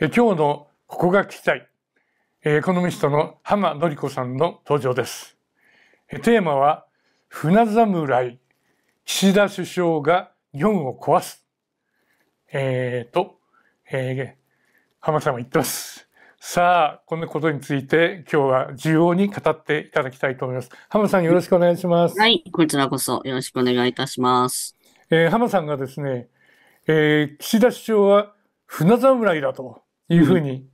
え今日のここが聞きたい、エコノミストの浜典子さんの登場です。えテーマは、船侍、岸田首相が日本を壊す。えー、と、えー、浜さんは言ってます。さあ、こんなことについて今日は重要に語っていただきたいと思います。浜さんよろしくお願いします。はい、こちらこそよろしくお願いいたします。えー、浜さんがですね、えー、岸田首相は船侍だというふうに、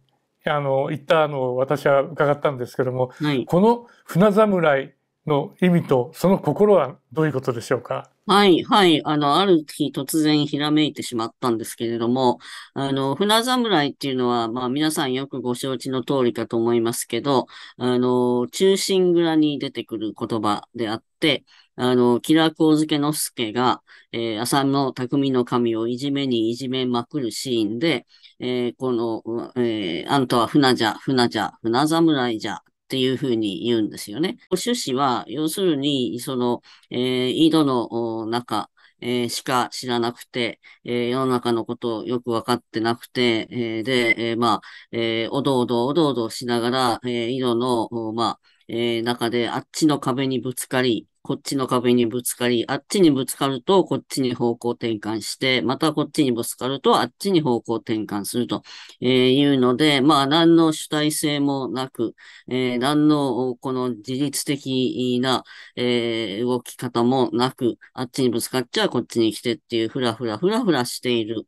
うん、あの、言ったのを私は伺ったんですけども、はい、この船侍の意味とその心はどういうことでしょうかはい、はい。あの、ある日突然ひらめいてしまったんですけれども、あの、船侍っていうのは、まあ皆さんよくご承知の通りかと思いますけど、あの、忠臣蔵に出てくる言葉であって、あの、キラコウズが、えー、浅野匠の神をいじめにいじめまくるシーンで、えー、この、えー、あんたは船じゃ、船じゃ、船侍じゃ、っていうふうに言うんですよね。趣旨は、要するに、その、え井戸の中、えー、しか知らなくて、えー、世の中のことをよく分かってなくて、えー、で、えまあ、えおどおどおどおどしながら、え井戸の、まあ、えー、中で、あっちの壁にぶつかり、こっちの壁にぶつかり、あっちにぶつかるとこっちに方向転換して、またこっちにぶつかるとあっちに方向転換すると、えいうので、まあ何の主体性もなく、えー、何のこの自律的な、えー、動き方もなく、あっちにぶつかっちゃこっちに来てっていうふらふらふらふらしている。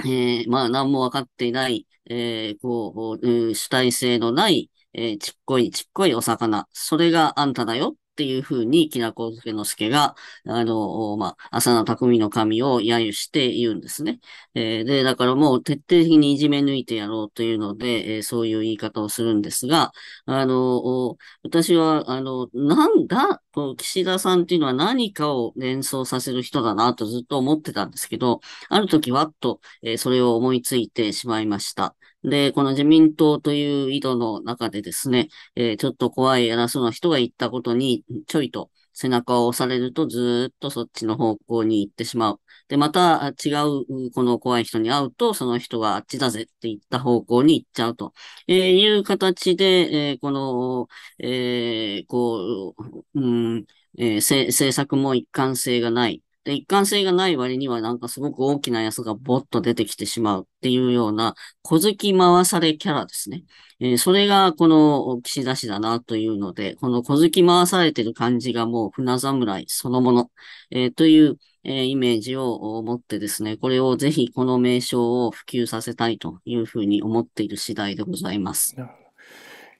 えー、まあ何もわかっていない、えー、こう、主体性のない、えー、ちっこいちっこいお魚、それがあんただよっていうふうに、きなこづけのすけが、あの、まあ、浅野匠の神を揶揄して言うんですね。えー、で、だからもう徹底的にいじめ抜いてやろうというので、えー、そういう言い方をするんですが、あの、私は、あの、なんだ、こう、岸田さんっていうのは何かを連想させる人だなとずっと思ってたんですけど、ある時わっと、えー、それを思いついてしまいました。で、この自民党という井戸の中でですね、えー、ちょっと怖い偉そうな人が言ったことに、ちょいと背中を押されるとずっとそっちの方向に行ってしまう。で、また違うこの怖い人に会うと、その人があっちだぜって言った方向に行っちゃうと、えー、いう形で、えー、この、えー、こう、うん、えー、政策も一貫性がない。で、一貫性がない割にはなんかすごく大きなやつがぼっと出てきてしまうっていうような小突き回されキャラですね。えー、それがこの岸田氏だなというので、この小突き回されてる感じがもう船侍そのもの、えー、という、えー、イメージを持ってですね、これをぜひこの名称を普及させたいというふうに思っている次第でございます。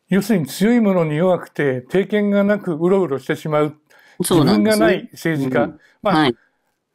要するに強いものに弱くて、経験がなくうろうろしてしまう。自分がない政治家。そうなんですね、うん、まあ、はい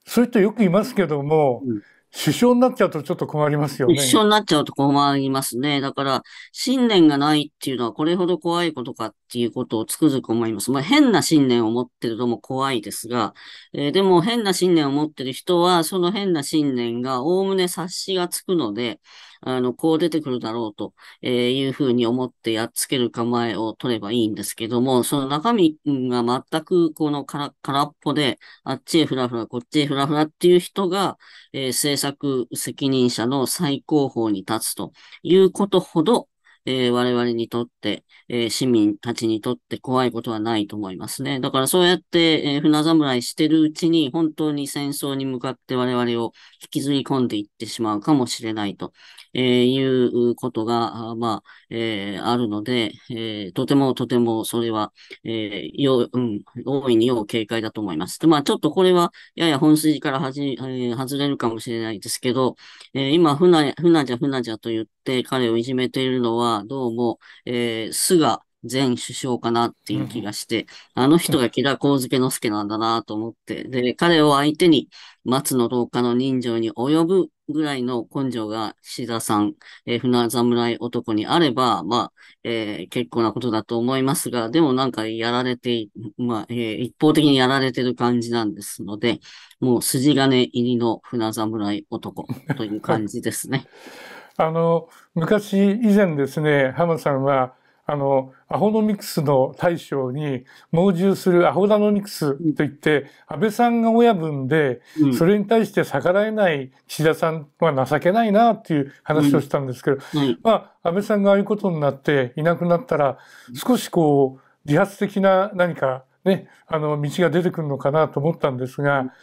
そういう人よく言いますけども、うん、首相になっちゃうとちょっと困りますよね。首相になっちゃうと困りますね。だから、信念がないっていうのはこれほど怖いことかっっていうことをつくづく思います。まあ、変な信念を持ってるとも怖いですが、えー、でも変な信念を持ってる人は、その変な信念がおおむね察しがつくので、あの、こう出てくるだろうというふうに思ってやっつける構えを取ればいいんですけども、その中身が全くこの空っぽで、あっちへふらふら、こっちへふらふらっていう人が、えー、政策責任者の最高峰に立つということほど、えー、我々にとって、えー、市民たちにとって怖いことはないと思いますね。だからそうやって、えー、船侍してるうちに本当に戦争に向かって我々を引きずり込んでいってしまうかもしれないと、えいうことが、まあ、えあるので、えとてもとてもそれは、えようん、大いに要警戒だと思います。で、まあちょっとこれはやや本筋からはじ、え外れるかもしれないですけど、え今、船、船じゃ船じゃと言って彼をいじめているのは、どうも、えー、菅前首相かなっていう気がして、あの人が木田光介之助なんだなと思って、で、彼を相手に松の廊下の人情に及ぶぐらいの根性が岸田さん、えー、船侍男にあれば、まあ、えー、結構なことだと思いますが、でもなんかやられて、まあ、えー、一方的にやられてる感じなんですので、もう筋金入りの船侍男という感じですね。あの、昔以前ですね、浜さんは、あの、アホノミクスの大将に猛獣するアホダノミクスといって、安倍さんが親分で、それに対して逆らえない岸田さんは情けないなっていう話をしたんですけど、まあ、安倍さんがああいうことになっていなくなったら、少しこう、自発的な何かね、あの、道が出てくるのかなと思ったんですが、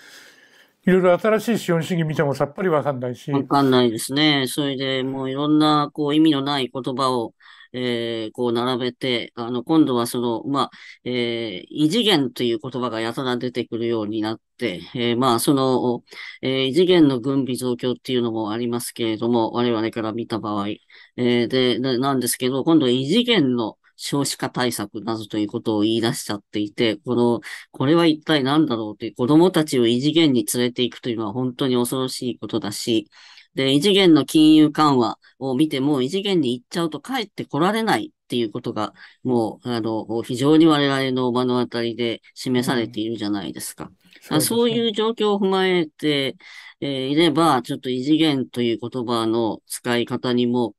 いろいろ新しい資本主義見てもさっぱりわかんないし。わかんないですね。それでもういろんなこう意味のない言葉を、えー、こう並べて、あの、今度はその、まあ、えー、異次元という言葉がやたら出てくるようになって、えー、まあ、その、え異次元の軍備増強っていうのもありますけれども、我々から見た場合、えでな、なんですけど、今度は異次元の、少子化対策などということを言い出しちゃっていて、この、これは一体何だろうという子供たちを異次元に連れていくというのは本当に恐ろしいことだし、で、異次元の金融緩和を見ても異次元に行っちゃうと帰ってこられないっていうことが、もう、あの、非常に我々の目の当たりで示されているじゃないですか。うん、そう、ね、そういう状況を踏まえて、えー、いれば、ちょっと異次元という言葉の使い方にも、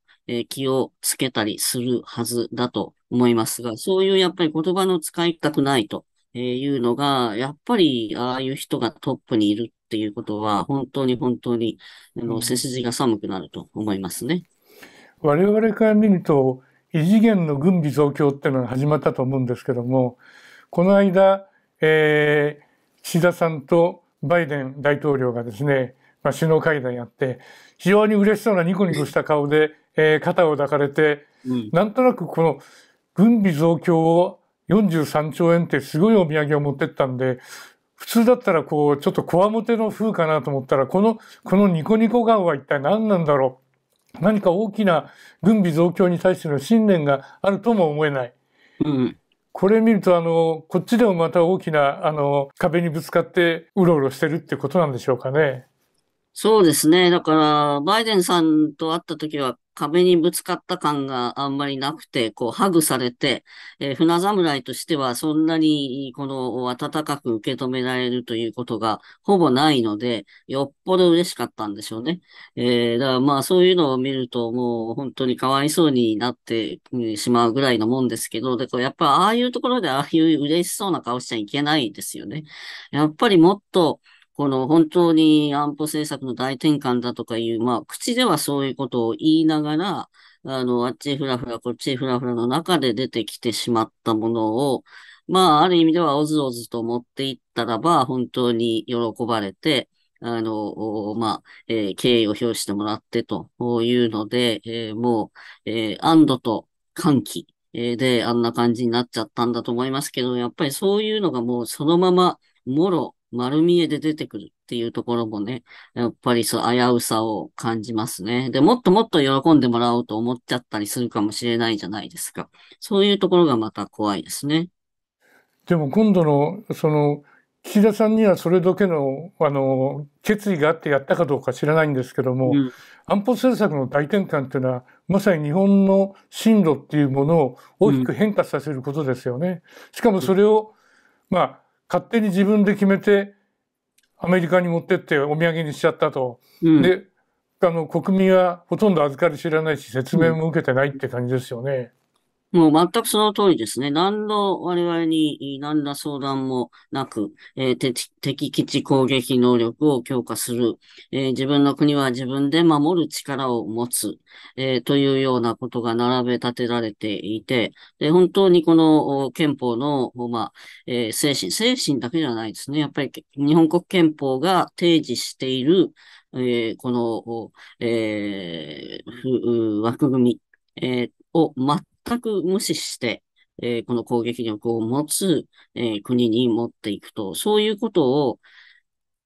気をつけたりするはずだと思いますが、そういうやっぱり言葉の使いたくないというのが、やっぱりああいう人がトップにいるっていうことは、本当に本当に、あの、背筋が寒くなると思いますね。我々から見ると、異次元の軍備増強っていうのが始まったと思うんですけども、この間、えー、岸田さんとバイデン大統領がですね、まあ、首脳会談やって、非常に嬉しそうなニコニコした顔で、えー、肩を抱かれて、うん、なんとなくこの軍備増強を43兆円ってすごいお土産を持ってったんで、普通だったらこう、ちょっとこわもての風かなと思ったら、この、このニコニコ顔は一体何なんだろう。何か大きな軍備増強に対しての信念があるとも思えない。うん、これ見ると、あの、こっちでもまた大きな、あの、壁にぶつかってうろうろしてるってことなんでしょうかね。そうですね。だから、バイデンさんと会った時は、壁にぶつかった感があんまりなくて、こう、ハグされて、えー、船侍としてはそんなに、この、温かく受け止められるということがほぼないので、よっぽど嬉しかったんでしょうね。えー、だからまあ、そういうのを見ると、もう本当にかわいそうになってしまうぐらいのもんですけど、で、こうやっぱああいうところでああいう嬉しそうな顔しちゃいけないですよね。やっぱりもっと、この本当に安保政策の大転換だとかいう、まあ、口ではそういうことを言いながら、あの、あっちふらふら、こっちふらふらの中で出てきてしまったものを、まあ、ある意味ではおずおずと持っていったらば、本当に喜ばれて、あの、まあ、えー、敬意を表してもらってというので、えー、もう、えー、安堵と歓喜で、あんな感じになっちゃったんだと思いますけど、やっぱりそういうのがもうそのまま、もろ、丸見えで出てくるっていうところもね、やっぱりそう危うさを感じますね。で、もっともっと喜んでもらおうと思っちゃったりするかもしれないじゃないですか。そういうところがまた怖いですね。でも今度の、その、岸田さんにはそれだけの、あの、決意があってやったかどうか知らないんですけども、うん、安保政策の大転換っていうのは、まさに日本の進路っていうものを大きく変化させることですよね。うん、しかもそれを、まあ、勝手に自分で決めて、アメリカに持ってってお土産にしちゃったと。うん、で、あの、国民はほとんど預かり知らないし、説明も受けてないって感じですよね。もう全くその通りですね。何の我々に何ら相談もなく、えー、敵基地攻撃能力を強化する、えー、自分の国は自分で守る力を持つ、えー、というようなことが並べ立てられていて、で本当にこの憲法の、まあえー、精神、精神だけじゃないですね。やっぱり日本国憲法が提示している、えー、この、えー、枠組み、えーを全全く無視して、えー、この攻撃力を持つ、えー、国に持っていくと、そういうことを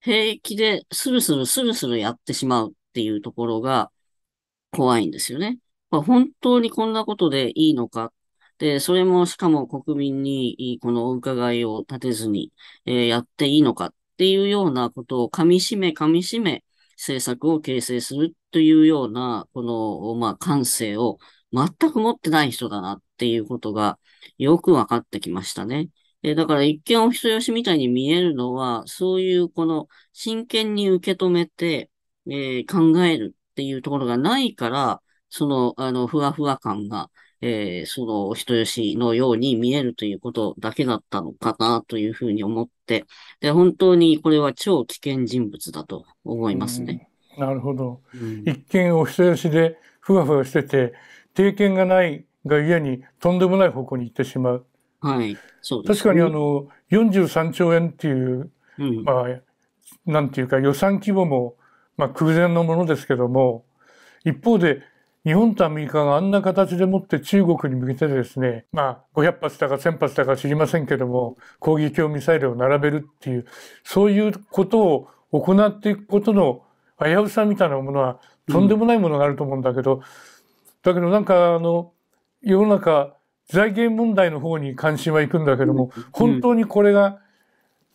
平気でスルスルスルスルやってしまうっていうところが怖いんですよね。まあ、本当にこんなことでいいのか。で、それもしかも国民にこのお伺いを立てずに、えー、やっていいのかっていうようなことを噛み締め噛み締め政策を形成するというような、この、まあ、感性を全く持ってない人だなっていうことがよく分かってきましたね。えだから一見お人よしみたいに見えるのは、そういうこの真剣に受け止めて、えー、考えるっていうところがないから、その、あの、ふわふわ感が、えー、その、お人よしのように見えるということだけだったのかなというふうに思って、で、本当にこれは超危険人物だと思いますね。なるほど。うん、一見お人よしでふわふわしてて、経験がないがゆえにとんでもない方向に行ってしまう。はい。そうです、ね、確かにあの、43兆円っていう、うん、まあ、なんていうか予算規模も、まあ、空前のものですけども、一方で、日本とアメリカがあんな形でもって中国に向けてですね、まあ、500発だか1000発だか知りませんけども、攻撃用ミサイルを並べるっていう、そういうことを行っていくことの危うさみたいなものは、とんでもないものがあると思うんだけど、うんだけどなんかあの世の中財源問題の方に関心は行くんだけども、本当にこれが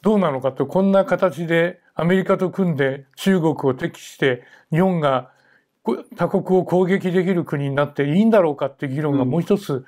どうなのかとこんな形でアメリカと組んで中国を敵して日本が他国を攻撃できる国になっていいんだろうかっていう議論がもう一つ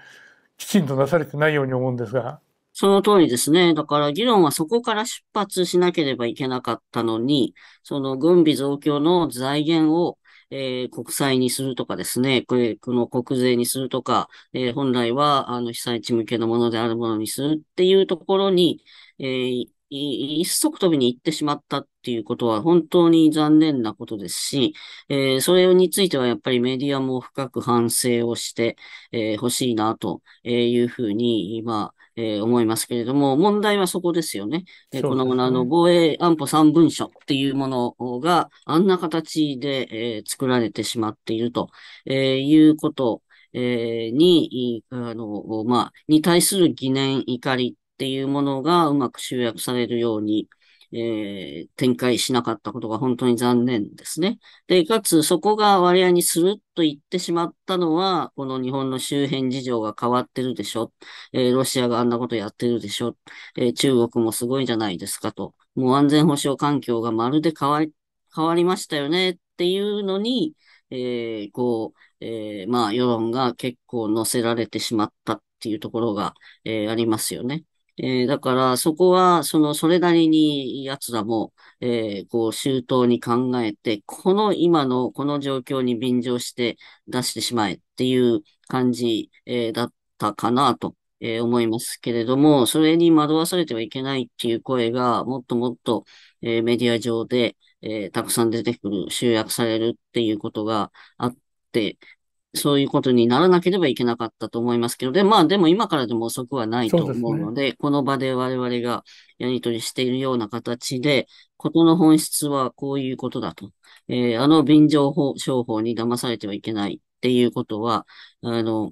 きちんとなされてないように思うんですが。その通りですね。だから議論はそこから出発しなければいけなかったのに、その軍備増強の財源をえー、国債にするとかですね、これ、この国税にするとか、えー、本来は、あの、被災地向けのものであるものにするっていうところに、えー、一足飛びに行ってしまったっていうことは本当に残念なことですし、えー、それについてはやっぱりメディアも深く反省をしてえー、しいなというふうに、今、えー、思いますけれども、問題はそこですよね。ねこのあの防衛安保3文書っていうものがあんな形で、えー、作られてしまっていると、えいうことえに、あの、まあ、に対する疑念、怒りっていうものがうまく集約されるように、えー、展開しなかったことが本当に残念ですね。で、かつそこが割合にスルッといってしまったのは、この日本の周辺事情が変わってるでしょ。えー、ロシアがあんなことやってるでしょ。えー、中国もすごいじゃないですかと。もう安全保障環境がまるで変わり、変わりましたよねっていうのに、えこう、えまあ世論が結構乗せられてしまったっていうところが、えありますよね。えー、だから、そこは、その、それなりに、奴らも、えー、こう、周到に考えて、この今の、この状況に便乗して出してしまえっていう感じ、えー、だったかなと、え思いますけれども、それに惑わされてはいけないっていう声が、もっともっと、えメディア上で、えたくさん出てくる、集約されるっていうことがあって、そういうことにならなければいけなかったと思いますけど、で、まあでも今からでも遅くはないと思うので、でね、この場で我々がやりとりしているような形で、ことの本質はこういうことだと。えー、あの便乗法、商法に騙されてはいけないっていうことは、あの、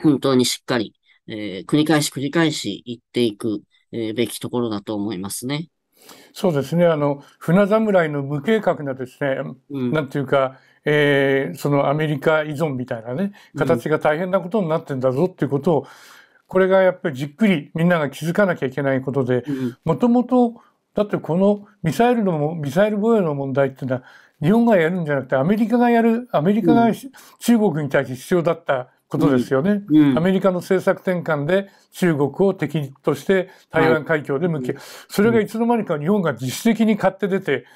本当にしっかり、えー、繰り返し繰り返し言っていく、えー、べきところだと思いますね。そうですね。あの、船侍の無計画なですね、うん、なんていうか、えー、そのアメリカ依存みたいなね、形が大変なことになってんだぞっていうことを、うん、これがやっぱりじっくりみんなが気づかなきゃいけないことで、もともと、だってこのミサイルの、ミサイル防衛の問題っていうのは、日本がやるんじゃなくてアメリカがやる、アメリカが、うん、中国に対して必要だったことですよね。うんうん、アメリカの政策転換で中国を敵として台湾海峡で向け、はい、それがいつの間にか日本が自主的に買って出て、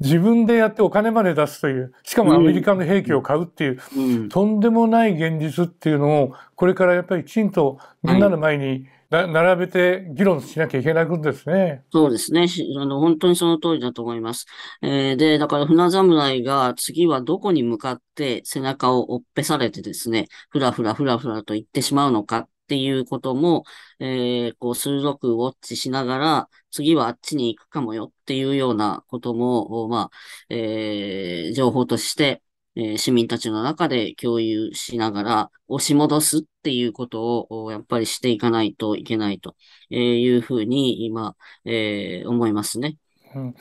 自分でやってお金まで出すという、しかもアメリカの兵器を買うっていう、うん、とんでもない現実っていうのを、これからやっぱりきちんとみんなの前に、はい、並べて議論しなきゃいけないんですね。そうですね。あの、本当にその通りだと思います。えー、で、だから船侍が次はどこに向かって背中を追っぺされてですね、ふらふらふらふらと行ってしまうのかっていうことも、えー、こう、鋭くウォッチしながら、次はあっちに行くかもよっていうようなことも、まあ、えー、情報として、え市民たちの中で共有しながら、押し戻すっていうことを、やっぱりしていかないといけないというふうに、今、えー、思いますね。うん、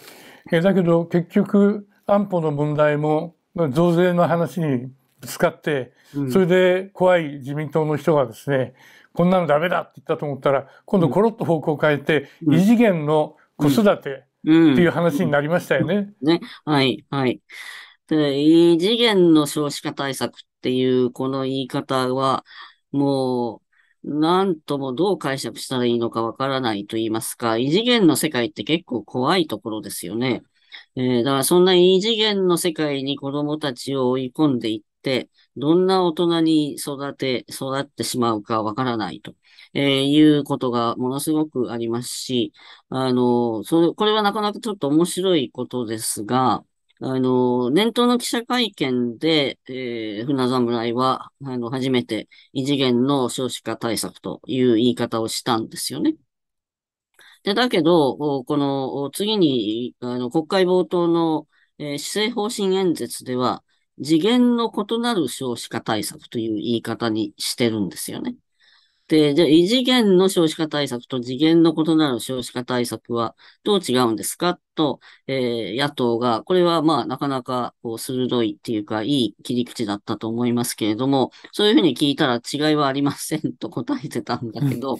えだけど、結局、安保の問題も、増税の話にぶつかって、それで怖い自民党の人がですね、こんなのダメだって言ったと思ったら、今度コロッと方向を変えて、異次元の子育てっていう話になりましたよね。ね。はい、はい。で、異次元の少子化対策っていうこの言い方は、もう、なんともどう解釈したらいいのかわからないと言いますか、異次元の世界って結構怖いところですよね。えー、だからそんな異次元の世界に子供たちを追い込んでい、どんな大人に育て、育ってしまうかわからないと、えー、いうことがものすごくありますし、あの、それ、これはなかなかちょっと面白いことですが、あの、年頭の記者会見で、えー、船侍は、あの、初めて異次元の少子化対策という言い方をしたんですよね。で、だけど、この次に、あの、国会冒頭の、えー、施政方針演説では、次元の異なる少子化対策という言い方にしてるんですよね。で、じゃあ異次元の少子化対策と次元の異なる少子化対策はどう違うんですかと、えー、野党が、これはまあなかなかこう鋭いっていうかいい切り口だったと思いますけれども、そういうふうに聞いたら違いはありませんと答えてたんだけど、うん、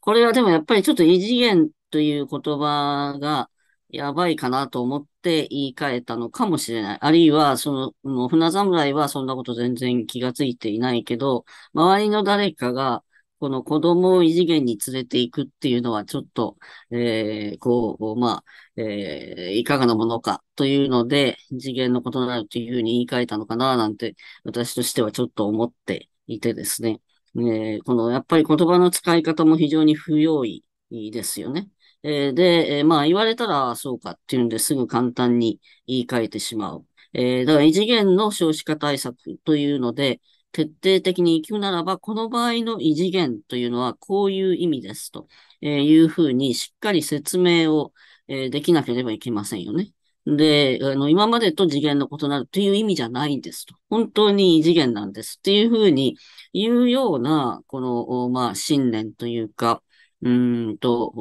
これはでもやっぱりちょっと異次元という言葉が、やばいかなと思って言い換えたのかもしれない。あるいは、その、もう船侍はそんなこと全然気がついていないけど、周りの誰かが、この子供を異次元に連れていくっていうのはちょっと、えー、こう、まあ、えー、いかがなものかというので、次元の異なるというふうに言い換えたのかな、なんて、私としてはちょっと思っていてですね。えー、この、やっぱり言葉の使い方も非常に不用意ですよね。えー、で、えー、まあ言われたらそうかっていうんですぐ簡単に言い換えてしまう。えー、だから異次元の少子化対策というので、徹底的に行くならば、この場合の異次元というのはこういう意味ですというふうにしっかり説明をできなければいけませんよね。で、あの、今までと次元の異なるという意味じゃないんですと。本当に異次元なんですっていうふうに言うような、この、まあ、信念というか、うんと、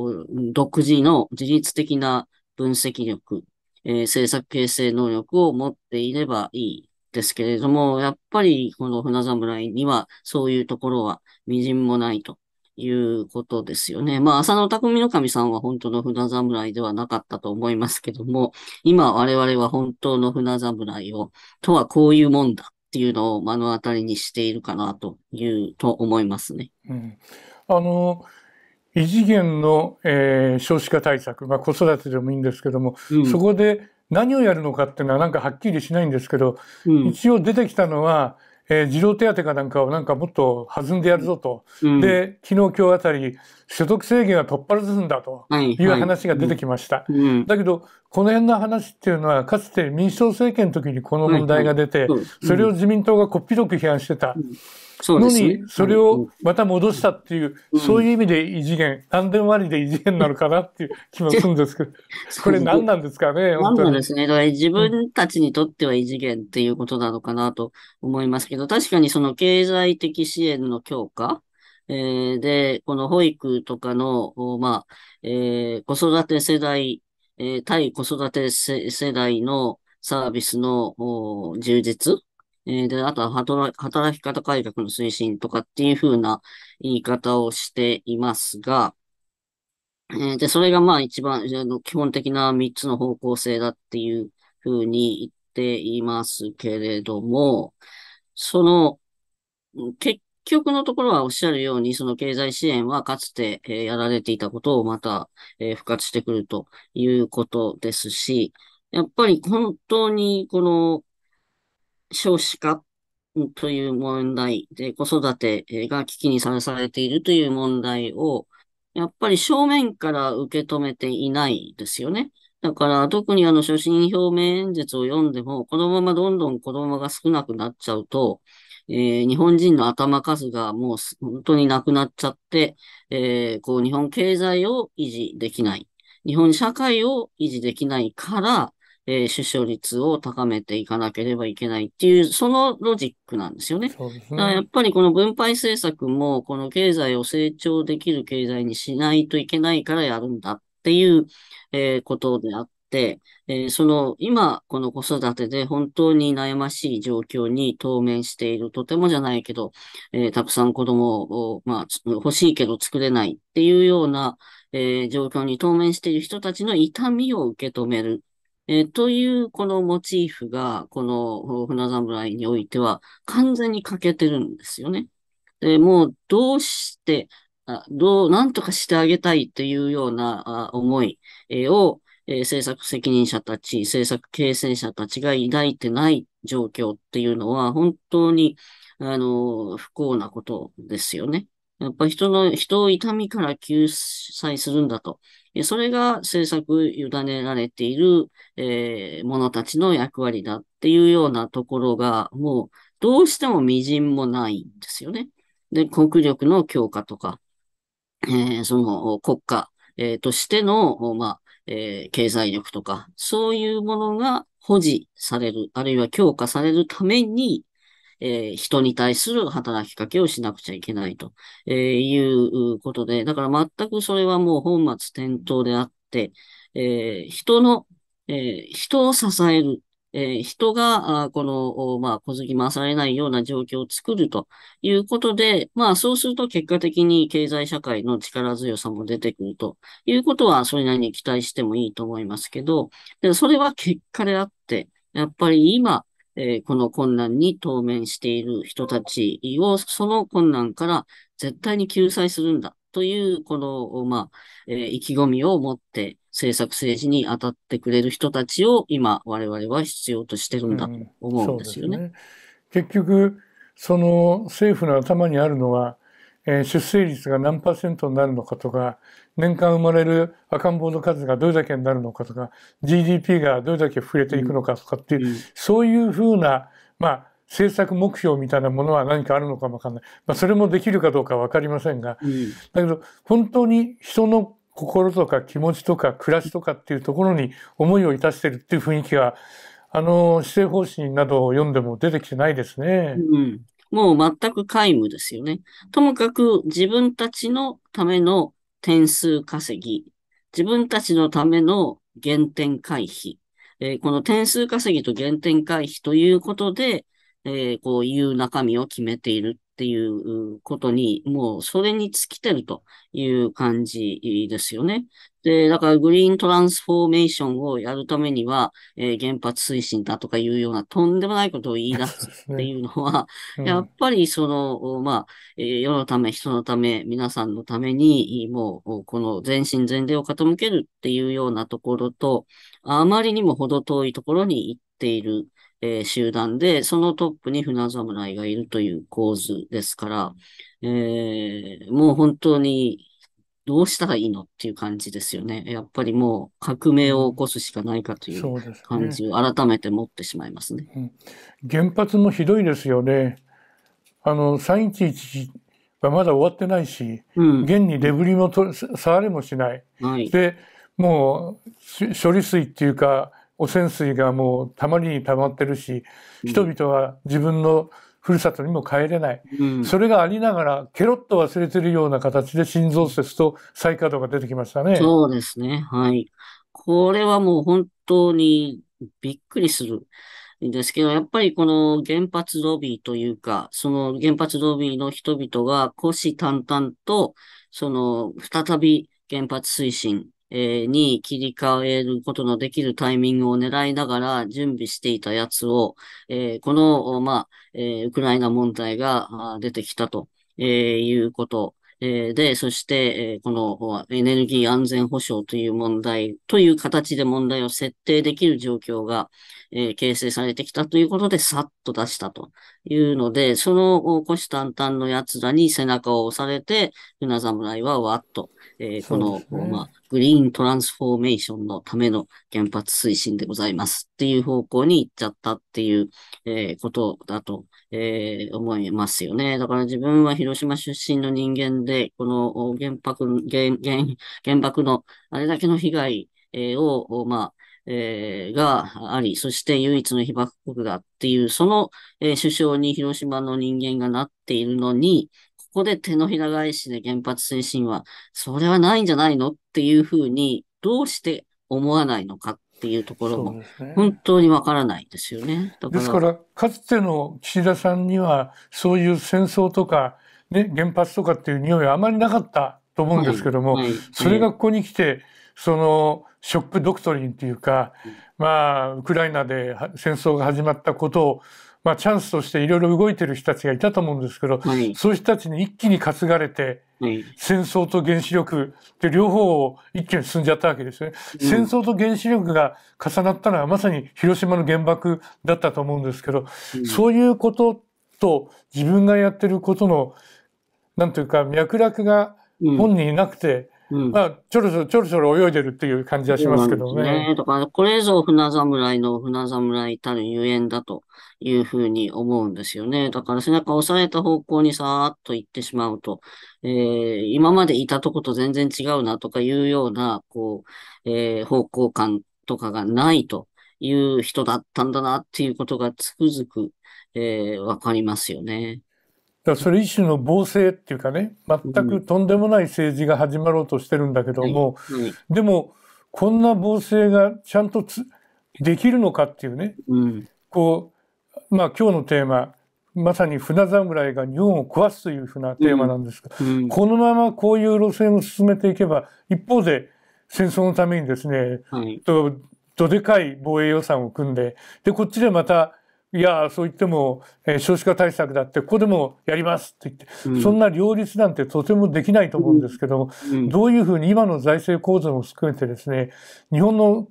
独自の自律的な分析力、えー、政策形成能力を持っていればいいですけれども、やっぱりこの船侍にはそういうところは微塵もないということですよね。まあ、浅野匠の神さんは本当の船侍ではなかったと思いますけども、今我々は本当の船侍を、とはこういうもんだっていうのを目の当たりにしているかなという、と思いますね。うん、あの、異次元の、えー、少子化対策、まあ、子育てでもいいんですけども、うん、そこで何をやるのかっていうのはなんかはっきりしないんですけど、うん、一応出てきたのは、えー、児童手当かなんかをなんかもっと弾んでやるぞと、うん、で昨日今日あたり所得制限は取っ払ずんだという話が出てきました、はいはい、だけどこの辺の話っていうのはかつて民主党政権の時にこの問題が出て、はいはい、それを自民党がこっぴどく批判してた。のに、それをまた戻したっていう、そういう意味で異次元、何でもありで異次元なのかなっていう気もするんですけど、これ何なんですかね、本当に。ですね。だから自分たちにとっては異次元っていうことなのかなと思いますけど、確かにその経済的支援の強化、えー、で、この保育とかの、まあ、えー、子育て世代、えー、対子育て世代のサービスの充実えー、で、あとは働き方改革の推進とかっていうふうな言い方をしていますが、えー、で、それがまあ一番、基本的な三つの方向性だっていうふうに言っていますけれども、その、結局のところはおっしゃるように、その経済支援はかつて、えー、やられていたことをまた、えー、復活してくるということですし、やっぱり本当にこの少子化という問題で、子育てが危機にさらされているという問題を、やっぱり正面から受け止めていないですよね。だから、特にあの、所信表明演説を読んでも、このままどんどん子供が少なくなっちゃうと、えー、日本人の頭数がもう本当になくなっちゃって、えー、こう、日本経済を維持できない。日本社会を維持できないから、えー、出生率を高めていかなければいけないっていう、そのロジックなんですよね。ねだからやっぱりこの分配政策も、この経済を成長できる経済にしないといけないからやるんだっていう、えー、ことであって、えー、その今、この子育てで本当に悩ましい状況に当面している、とてもじゃないけど、えー、たくさん子供を、まあ、欲しいけど作れないっていうような、えー、状況に当面している人たちの痛みを受け止める。えー、というこのモチーフが、この船侍においては完全に欠けてるんですよね。で、もうどうして、あどう、なんとかしてあげたいというような思い、えー、を、えー、制責任者たち、政策形成者たちが抱いてない状況っていうのは、本当に、あの、不幸なことですよね。やっぱ人の、人を痛みから救済するんだと。それが政策委ねられている、えー、者たちの役割だっていうようなところが、もうどうしても微塵もないんですよね。で、国力の強化とか、えー、その国家、えー、としての、まあ、えー、経済力とか、そういうものが保持される、あるいは強化されるために、えー、人に対する働きかけをしなくちゃいけないと、えー、いうことで、だから全くそれはもう本末転倒であって、えー、人の、え人を支えるえ人が、この、まあ、小突き回されないような状況を作るということで、まあ、そうすると結果的に経済社会の力強さも出てくるということは、それなりに期待してもいいと思いますけど、でそれは結果であって、やっぱり今、えー、この困難に当面している人たちを、その困難から絶対に救済するんだという、この、まあ、えー、意気込みを持って政策政治に当たってくれる人たちを今、我々は必要としてるんだと思うんですよね。うん、ね結局、その政府の頭にあるのは、えー、出生率が何パーセントになるのかとか、年間生まれる赤ん坊の数がどれだけになるのかとか、GDP がどれだけ増えていくのかとかっていう、うん、そういうふうな、まあ、政策目標みたいなものは何かあるのかもわかんない。まあ、それもできるかどうかわかりませんが、うん、だけど、本当に人の心とか気持ちとか暮らしとかっていうところに思いをいたしてるっていう雰囲気は、あの、施政方針などを読んでも出てきてないですね。うん、もう全く皆無ですよね。ともかく自分たちのための点数稼ぎ、自分たちのための原点回避、えー、この点数稼ぎと原点回避ということで、えー、こういう中身を決めているっていうことに、もうそれに尽きてるという感じですよね。で、だからグリーントランスフォーメーションをやるためには、えー、原発推進だとかいうようなとんでもないことを言い出すっていうのは、ねやっぱりその、まあ、え世のため、人のため、皆さんのために、もう、この全身全霊を傾けるっていうようなところと、あまりにも程遠いところに行っている。えー、集団で、そのトップに船侍がいるという構図ですから、えー、もう本当にどうしたらいいのっていう感じですよね。やっぱりもう革命を起こすしかないかという感じを改めて持ってしまいますね。すねうん、原発もひどいですよね。あの、311はまだ終わってないし、うん、現にデブリもと触れもしない。はい、で、もう処理水っていうか、汚染水がもうたまりにたまってるし、人々は自分のふるさとにも帰れない。うん、それがありながら、ケロッと忘れてるような形で心臓節と再稼働が出てきましたね。そうですね。はい。これはもう本当にびっくりする。んですけど、やっぱりこの原発ロビーというか、その原発ロビーの人々が虎視眈々と、その再び原発推進えに切り替えることのできるタイミングを狙いながら準備していたやつを、えこの、まあ、えウクライナ問題が出てきたと、えいうこと。えで、そして、えこのエネルギー安全保障という問題、という形で問題を設定できる状況が、え形成されてきたということで、さっと出したというので、その虎視眈々の奴らに背中を押されて、船侍はわっと、えこの、ね、まあ、グリーントランスフォーメーションのための原発推進でございますっていう方向に行っちゃったっていう、えー、ことだと、えー、思いますよね。だから自分は広島出身の人間で、この原爆、原原原爆のあれだけの被害、えー、を、まあ、えー、があり、そして唯一の被爆国だっていう、その、えー、首相に広島の人間がなっているのに、こで手のひら返しで原発推進は、それはないんじゃないのっていうふうに、どうして思わないのかっていうところも、本当にわからないですよね。ねですから、かつての岸田さんには、そういう戦争とか、ね、原発とかっていう匂いはあまりなかったと思うんですけども、はいはい、それがここに来て、その、ショックドクトリンっていうか、まあ、ウクライナで戦争が始まったことを、まあ、チャンスとしていろいろ動いてる人たちがいたと思うんですけど、はい、そういう人たちに一気に担がれて、はい、戦争と原子力って両方を一気に進んじゃったわけですね、うん、戦争と原子力が重なったのはまさに広島の原爆だったと思うんですけど、うん、そういうことと自分がやってることの、なんというか脈絡が本人いなくて、うん、まあ、ちょろちょろ、ちょろちょろ泳いでるっていう感じはしますけどね。ねだから、これぞ船侍の船侍たるゆえんだというふうに思うんですよね。だから、背中を押さえた方向にさーっと行ってしまうと、えー、今までいたとこと全然違うなとかいうような、こう、えー、方向感とかがないという人だったんだなっていうことがつくづく、えー、わかりますよね。だそれ一種の暴政っていうかね全くとんでもない政治が始まろうとしてるんだけども、うんでもこんな暴政がちゃんとできるのかっていうね、うん、こうまあ今日のテーマまさに船侍が日本を壊すというふうなテーマなんですが、うん、このままこういう路線を進めていけば一方で戦争のためにですね、はい、とどでかい防衛予算を組んででこっちでまたいや、そう言っても、えー、少子化対策だって、ここでもやりますって言って、うん、そんな両立なんてとてもできないと思うんですけど、うん、どういうふうに今の財政構造も含めてですね、日本の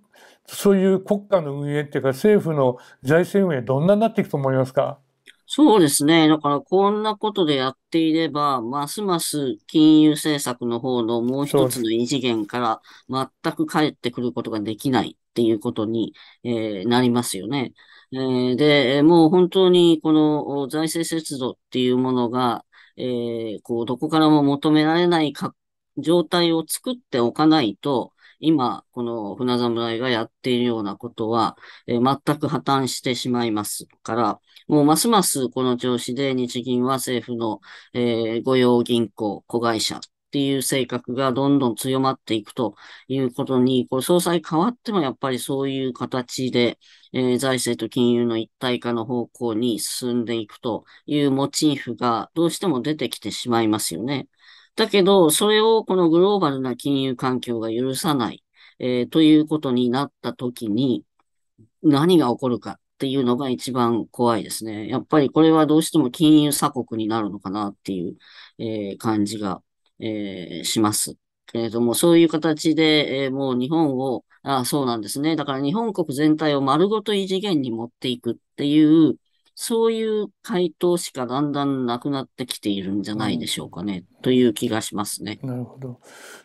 そういう国家の運営っていうか、政府の財政運営、どんなになっていくと思いますかそうですね。だから、こんなことでやっていれば、ますます金融政策の方のもう一つの異次元から全く帰ってくることができないっていうことに、えー、なりますよね。えで、もう本当にこの財政節度っていうものが、えー、こう、どこからも求められないか状態を作っておかないと、今、この船侍がやっているようなことは、えー、全く破綻してしまいますから、もうますますこの調子で日銀は政府の、えー、御用銀行、子会社っていう性格がどんどん強まっていくということに、これ総裁変わってもやっぱりそういう形で、えー、財政と金融の一体化の方向に進んでいくというモチーフがどうしても出てきてしまいますよね。だけど、それをこのグローバルな金融環境が許さない、えー、ということになった時に何が起こるかっていうのが一番怖いですね。やっぱりこれはどうしても金融鎖国になるのかなっていう、えー、感じがえー、します。けれども、そういう形で、えー、もう日本を、あそうなんですね。だから日本国全体を丸ごと異次元に持っていくっていう、そういう回答しかだんだんなくなってきているんじゃないでしょうかね、うん、という気がしますね。なるほど。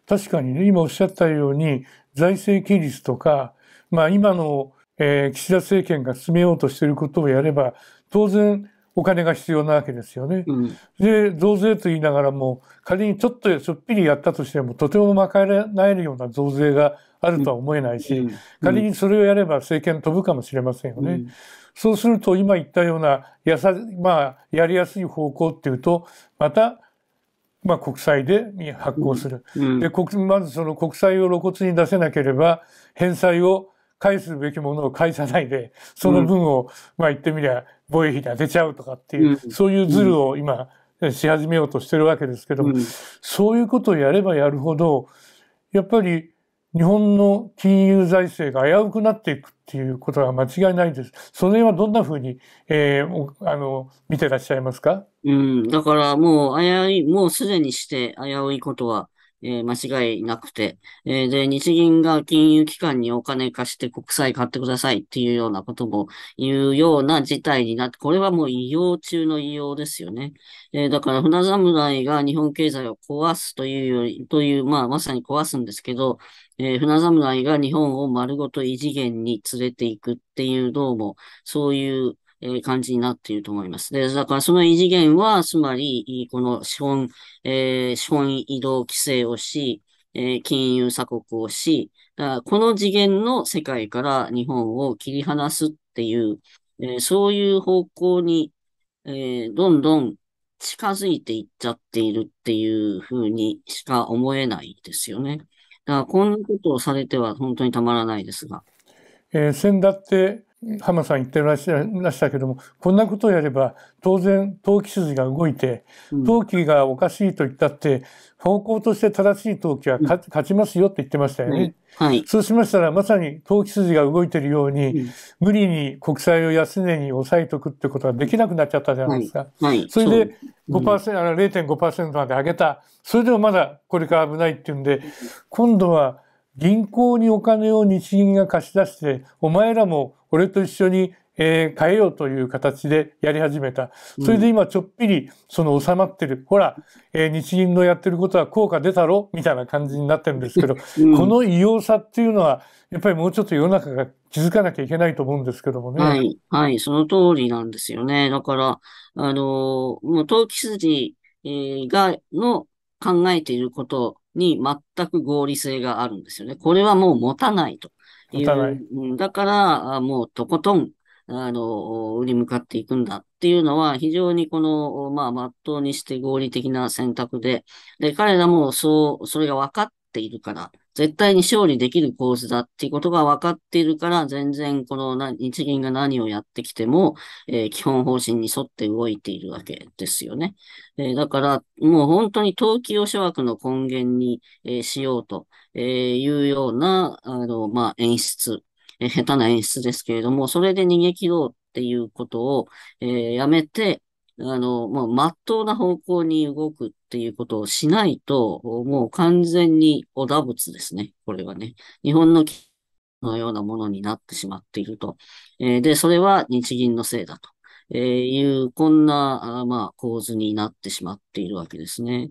確かにね、今おっしゃったように、財政規律とか、まあ今の、えー、岸田政権が進めようとしていることをやれば、当然、お金が必要なわけですよね。うん、で、増税と言いながらも、仮にちょっとちょっぴりやったとしても、とてもまれえるような増税があるとは思えないし、うん、仮にそれをやれば政権飛ぶかもしれませんよね。うん、そうすると、今言ったような、やさ、まあ、やりやすい方向っていうと、また、まあ、国債で発行する。で、国、まずその国債を露骨に出せなければ、返済を返すべきものを返さないで、その分を、うん、まあ言ってみりゃ、防衛費に当てちゃうとかっていう、うん、そういうズルを今、し始めようとしてるわけですけど、うん、そういうことをやればやるほど、やっぱり日本の金融財政が危うくなっていくっていうことは間違いないです。その辺はどんなふうに、えー、あの、見てらっしゃいますかうん、だからもう危うい、もうすでにして危ういことはえ間違いなくて、えで、日銀が金融機関にお金貸して国債買ってくださいっていうようなことも言うような事態になって、これはもう異様中の異様ですよね。えだから船侍が日本経済を壊すというより、という、まあまさに壊すんですけど、えー、船侍が日本を丸ごと異次元に連れていくっていう、どうも、そういうえ感じになっていると思います。で、だからその異次元は、つまり、この資本、えー、資本移動規制をし、えー、金融鎖国をし、だこの次元の世界から日本を切り離すっていう、えー、そういう方向に、えどんどん近づいていっちゃっているっていうふうにしか思えないですよね。だからこんなことをされては本当にたまらないですが。えー、先だって浜さん言ってらっしゃいましたけどもこんなことをやれば当然投機筋が動いて投機がおかしいと言ったって方向として正しい投機は勝ちますよって言ってましたよね。はい、そうしましたらまさに投機筋が動いてるように、無理に国債を安値に抑えとくってことはできなくなっちゃったじゃないですか。はい、はい、それで5%、あの0.5%まで上げた。それでもまだこれから危ないっていうんで、今度は銀行にお金を日銀が貸し出して、お前らもこれと一緒に、えー、変えようという形でやり始めた。それで今ちょっぴりその収まってる。うん、ほら、えー、日銀のやってることは効果出たろみたいな感じになってるんですけど、うん、この異様さっていうのは、やっぱりもうちょっと世の中が気づかなきゃいけないと思うんですけどもね。はい、はい、その通りなんですよね。だから、あのー、もう投機筋、が、の考えていることに全く合理性があるんですよね。これはもう持たないと。お互い。だから、もうとことん、あの、売り向かっていくんだっていうのは、非常にこの、まあ、まっとうにして合理的な選択で、で、彼らもそう、それが分かっているから、絶対に勝利できる構図だっていうことが分かっているから、全然この日銀が何をやってきても、えー、基本方針に沿って動いているわけですよね。えー、だから、もう本当に投機を諸悪の根源に、えー、しようと、えいうような、あの、まあ、演出、え下手な演出ですけれども、それで逃げ切ろうっていうことを、えやめて、あの、もう真っ当な方向に動くっていうことをしないと、もう完全にお打仏ですね。これはね。日本ののようなものになってしまっていると。えー、で、それは日銀のせいだと。えー、いう、こんな、あまあ、構図になってしまっているわけですね。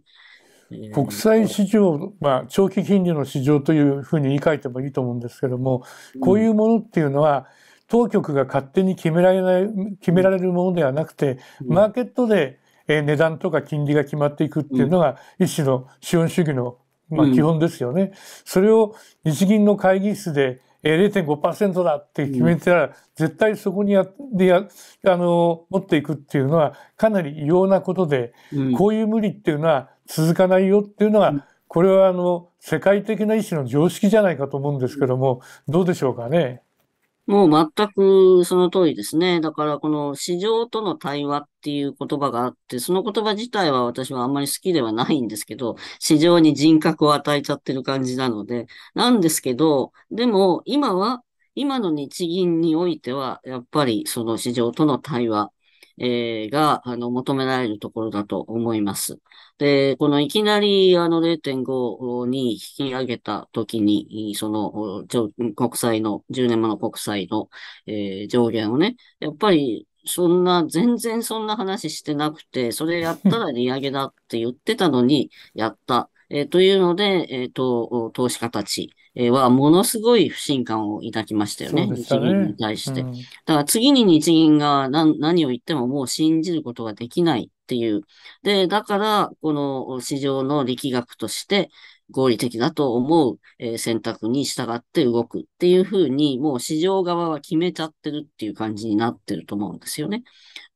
国債市場、まあ、長期金利の市場というふうに言い換えてもいいと思うんですけども、こういうものっていうのは、当局が勝手に決められない、決められるものではなくて、マーケットで、えー、値段とか金利が決まっていくっていうのが、一種の資本主義の、まあ、基本ですよね。それを日銀の会議室で、えー、0.5%だって決めてたら、うん、絶対そこにや、でや、あの、持っていくっていうのは、かなり異様なことで、うん、こういう無理っていうのは続かないよっていうのが、うん、これはあの、世界的な意思の常識じゃないかと思うんですけども、どうでしょうかね。もう全くその通りですね。だからこの市場との対話っていう言葉があって、その言葉自体は私はあんまり好きではないんですけど、市場に人格を与えちゃってる感じなので、なんですけど、でも今は、今の日銀においては、やっぱりその市場との対話えー、が、あの、求められるところだと思います。で、このいきなり、あの、0.5に引き上げたときに、その、国債の、10年もの国債の、えー、上限をね、やっぱり、そんな、全然そんな話してなくて、それやったら 利上げだって言ってたのに、やった。えー、というので、えっ、ー、と、投資家たち、はものすごい不信感を抱きましたよね。ね日銀に対して、うん。だから次に日銀が何を言ってももう信じることができないっていう。で、だから、この市場の力学として合理的だと思う、え選択に従って動くっていうふうに、もう市場側は決めちゃってるっていう感じになってると思うんですよね。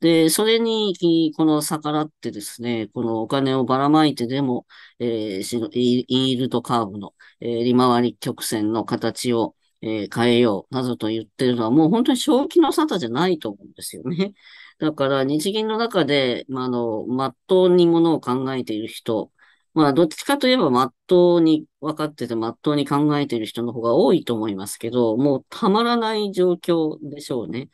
で、それに、この逆らってですね、このお金をばらまいてでも、えー、イールドカーブの、えー、利回り曲線の形を、えー、変えようなどと言ってるのはもう本当に正気の沙汰じゃないと思うんですよね。だから日銀の中で、まあ、あの、まっとうにものを考えている人、まあ、どっちかといえば、まっとうに分かってて、まっとうに考えている人の方が多いと思いますけど、もうたまらない状況でしょうね。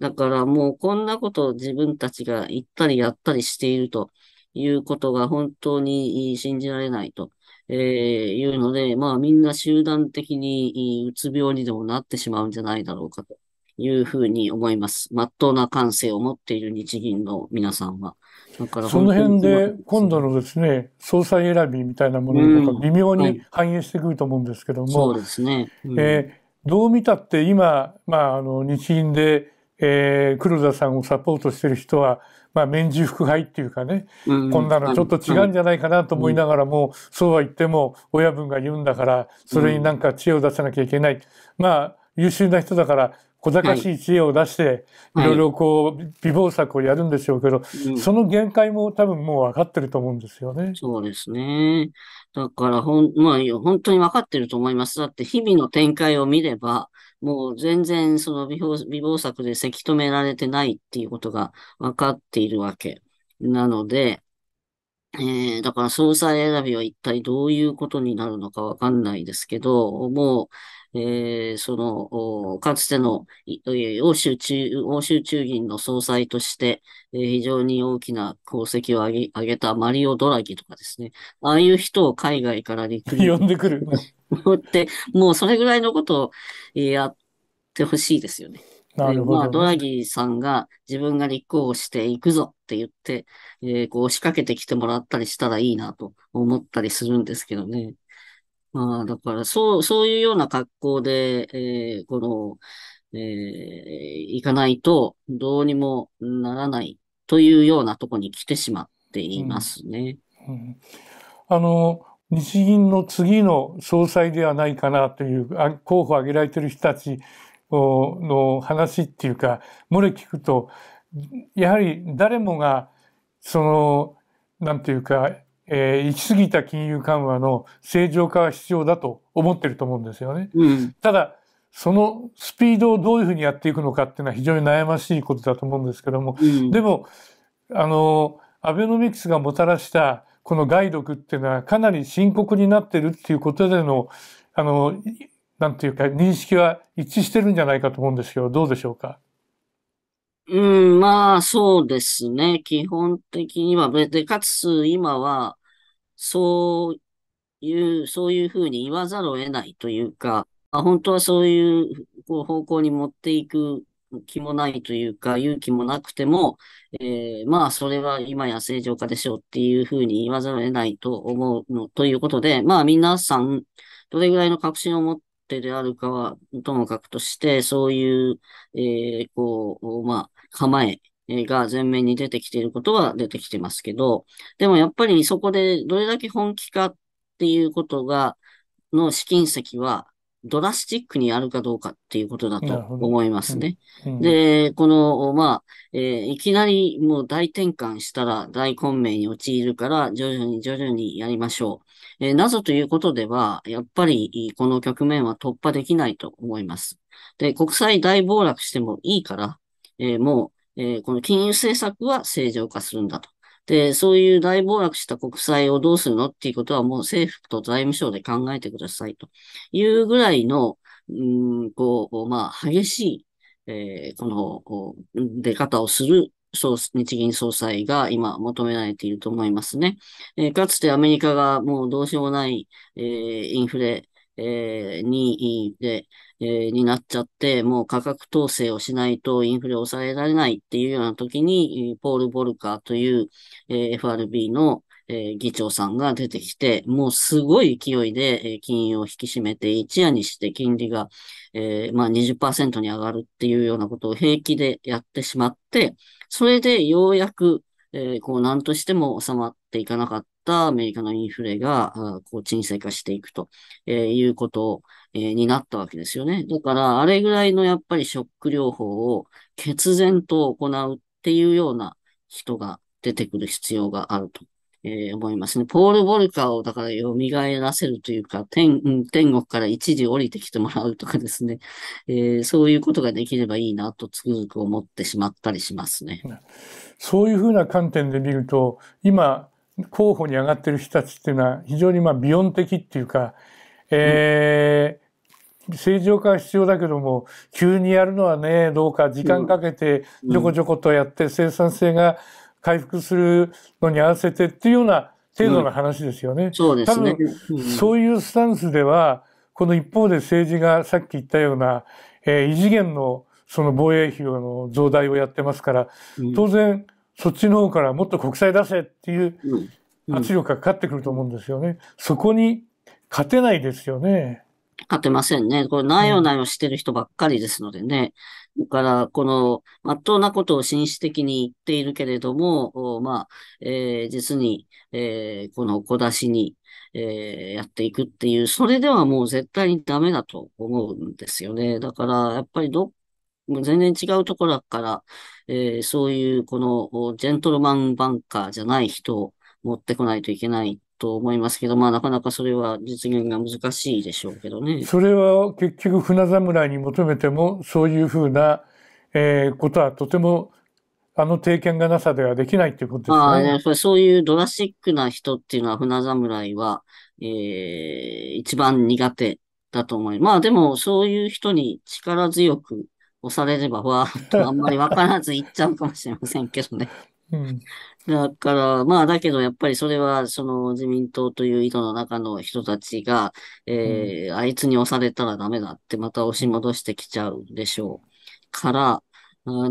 だからもうこんなことを自分たちが言ったりやったりしているということが本当に信じられないと、えー、いうので、まあみんな集団的にうつ病にでもなってしまうんじゃないだろうかというふうに思います。まっとうな感性を持っている日銀の皆さんは。だからその辺で今度のですね、総裁選びみたいなものに微妙に反映してくると思うんですけども、うんはい、そうですね。うん、えー、どう見たって今、まあ、あの日銀でえー、黒田さんをサポートしてる人は、まあ、免じ腹配っていうかね、うん、こんなのちょっと違うんじゃないかなと思いながらも、うん、そうは言っても親分が言うんだから、それになんか知恵を出さなきゃいけない。うん、まあ、優秀な人だから、小賢しい知恵を出して、い、ろいろこう、美貌策をやるんでしょうけど、はい、その限界も多分もう分かってると思うんですよね。そうですね。だからほん、まあ、本当に分かってると思います。だって日々の展開を見れば、もう全然その微暴作でせき止められてないっていうことが分かっているわけなので、えー、だから総裁選びは一体どういうことになるのかわかんないですけど、もう、えその、かつての、欧州中、欧州中銀の総裁として、え非常に大きな功績を上げ上げたマリオ・ドラギとかですね。ああいう人を海外からリクルー呼んでくる。って、もうそれぐらいのことをやってほしいですよね。なるほど、ね、まあ、ドラギさんが自分が立候補していくぞって言って、えー、こう仕掛けてきてもらったりしたらいいなと思ったりするんですけどね。ああ、だから、そう、そういうような格好で、えー、この、えー、行かないと、どうにもならないというようなとこに来てしまっていますね。うん、うん、あの、日銀の次の総裁ではないかなという、候補を挙げられている人たちの話っていうか、漏れ聞くと、やはり誰もが、その、なんていうか、えー、行き過ぎた金融緩和の正常化は必要だと思ってると思うんですよね。うん、ただ、そのスピードをどういうふうにやっていくのかっていうのは非常に悩ましいことだと思うんですけども、うん、でも、あの、アベノミクスがもたらしたこの害毒っていうのはかなり深刻になってるっていうことでの、あの、なんていうか認識は一致してるんじゃないかと思うんですけど、どうでしょうか。うん、まあ、そうですね。基本的には、で、かつ、今は、そういう、そういうふうに言わざるを得ないというか、あ本当はそういうこう方向に持っていく気もないというか、勇気もなくても、えー、まあ、それは今や正常化でしょうっていうふうに言わざるを得ないと思うの、ということで、まあ、皆さん、どれぐらいの確信を持ってであるかは、ともかくとして、そういう、えー、こう、まあ、構えが前面に出てきていることは出てきてますけど、でもやっぱりそこでどれだけ本気かっていうことが、の試金石はドラスティックにあるかどうかっていうことだと思いますね。うんうん、で、この、まあ、えー、いきなりもう大転換したら大混迷に陥るから徐々に徐々にやりましょう。えー、なぞということでは、やっぱりこの局面は突破できないと思います。で、国債大暴落してもいいから、えー、もえー、この金融政策は正常化するんだと。で、そういう大暴落した国債をどうするのっていうことはもう政府と財務省で考えてくださいというぐらいの、うん、こう、まあ、激しい、えー、この、こう出方をするそう、日銀総裁が今求められていると思いますね。えー、かつてアメリカがもうどうしようもない、えー、インフレ、えに、で、えになっちゃって、もう価格統制をしないとインフレを抑えられないっていうような時に、ポール・ボルカーという、え FRB の、え議長さんが出てきて、もうすごい勢いで、え金融を引き締めて、一夜にして金利が、えまあ、20%に上がるっていうようなことを平気でやってしまって、それでようやく、えこう何としても収まっていかなかっったアメリカのインフレが、こう、沈静化していくと、えいうことを、えになったわけですよね。だから、あれぐらいのやっぱりショック療法を決然と行うっていうような人が出てくる必要があると。え思いますね。ポール・ボルカーをだから蘇らせるというか、天、天国から一時降りてきてもらうとかですね、えー、そういうことができればいいなとつくづく思ってしまったりしますね。そういうふうな観点で見ると、今、候補に上がってる人たちっていうのは非常にまあビヨン的っていうか、えー、正常化は必要だけども急にやるのはねどうか時間かけてちょこちょことやって生産性が回復するのに合わせてっていうような程度の話ですよね。うん、そうですね、そういうスタンスではこの一方で政治がさっき言ったような、えー、異次元のその防衛費の増大をやってますから当然、うんそっちの方からもっと国債出せっていう圧力がかかってくると思うんですよね。そこに勝てないですよね。勝てませんね。これ、なよなよしてる人ばっかりですのでね。うん、だから、この、まっとうなことを紳士的に言っているけれども、まあ、えー、実に、えー、この小出しに、えー、やっていくっていう、それではもう絶対にダメだと思うんですよね。だから、やっぱりどっ全然違うところだから、えー、そういうこのジェントルマンバンカーじゃない人を持ってこないといけないと思いますけど、まあなかなかそれは実現が難しいでしょうけどね。それは結局船侍に求めてもそういうふうな、えー、ことはとてもあの定見がなさではできないっていうことですね。まあ、やっぱりそういうドラシックな人っていうのは船侍は、えー、一番苦手だと思います。まあでもそういう人に力強く押されれば、わーっとあんまり分からず行っちゃうかもしれませんけどね。うん、だから、まあ、だけど、やっぱりそれは、その自民党という井戸の中の人たちが、えー、うん、あいつに押されたらダメだって、また押し戻してきちゃうでしょう。から、あの、